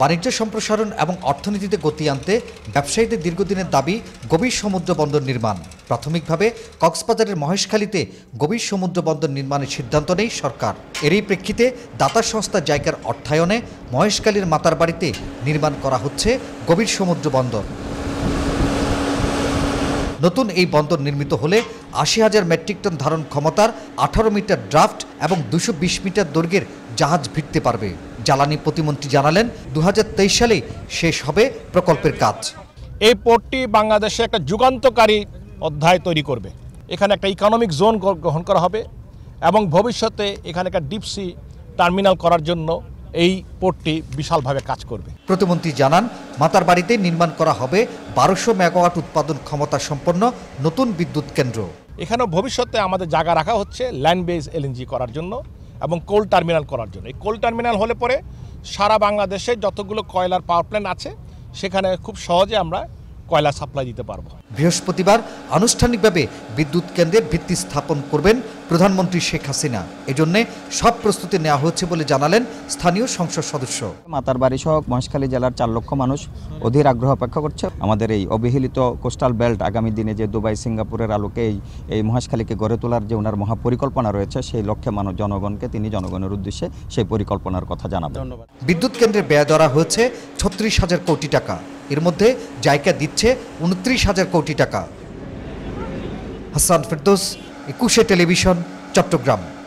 বাণিজ্য সম্প্রসারণ এবং অর্থনীতিতে গতি আনতে ব্যবসায়ীদের দীর্ঘদিনের দাবি গভীর সমুদ্র বন্দর নির্মাণ প্রাথমিকভাবে কক্সবাজারের মহেশখালীতে গভীর সমুদ্র বন্দর নির্মাণের সিদ্ধান্ত নেই সরকার এরই প্রেক্ষিতে দাতা সংস্থা জায়গার অর্থায়নে মহেশখালীর মাতার বাড়িতে নির্মাণ করা হচ্ছে গভীর সমুদ্র বন্দর নতুন এই বন্দর নির্মিত হলে আশি হাজার মেট্রিক টন ধারণ ক্ষমতার আঠারো মিটার ড্রাফট এবং দুশো মিটার দৈর্ঘ্যের জাহাজ ভিড়তে পারবে জ্বালানি প্রতিমন্ত্রী জানালেন দু সালে শেষ হবে প্রকল্পের কাজ এই পোর্টটি বাংলাদেশে একটা যুগান্তকারী অধ্যায় তৈরি করবে এখানে একটা ইকোনমিক জোন গ্রহণ করা হবে এবং ভবিষ্যতে এখানে একটা ডিপসি টার্মিনাল করার জন্য এই পোর্টটি বিশালভাবে কাজ করবে প্রতিমন্ত্রী জানান মাতার বাড়িতে নির্মাণ করা হবে বারোশো মেগাওয়াট উৎপাদন ক্ষমতা সম্পন্ন নতুন বিদ্যুৎ কেন্দ্র এখানেও ভবিষ্যতে আমাদের জায়গা রাখা হচ্ছে ল্যান্ড বেজ এলএনজি করার জন্য এবং কোল টার্মিনাল করার জন্য এই কোল টার্মিনাল হলে পরে সারা বাংলাদেশে যতগুলো কয়লার পাওয়ার প্ল্যান্ট আছে সেখানে খুব সহজে আমরা কয়লা সাপ্লাই দিতে পারব বৃহস্পতিবার আনুষ্ঠানিকভাবে বিদ্যুৎ কেন্দ্রের ভিত্তি স্থাপন করবেন প্রধানমন্ত্রী শেখ হাসিনা এজন্যে সব প্রস্তুতি নেওয়া হচ্ছে বলে জানালেন স্থানীয় সংসদ সদস্য মাতার বাড়ি সহ মহেশখালী জেলার চার লক্ষ মানুষ অধীর আগ্রহ অপেক্ষা করছে আমাদের এই অবহেলিত কোস্টাল বেল্ট আগামী দিনে যে দুবাই সিঙ্গাপুরের আলোকে এই এই মহেশখালীকে গড়ে তোলার যে ওনার মহাপরিকল্পনা রয়েছে সেই লক্ষ্যে মানুষ জনগণকে তিনি জনগণের উদ্দেশ্যে সেই পরিকল্পনার কথা জানাবেন বিদ্যুৎ কেন্দ্রে ব্যয় ধরা হয়েছে ছত্রিশ হাজার কোটি টাকা এর মধ্যে জায়গা দিচ্ছে উনত্রিশ হাজার কোটি টাকা হাসান ফেরদোস একুশে টেলিভিশন চট্টগ্রাম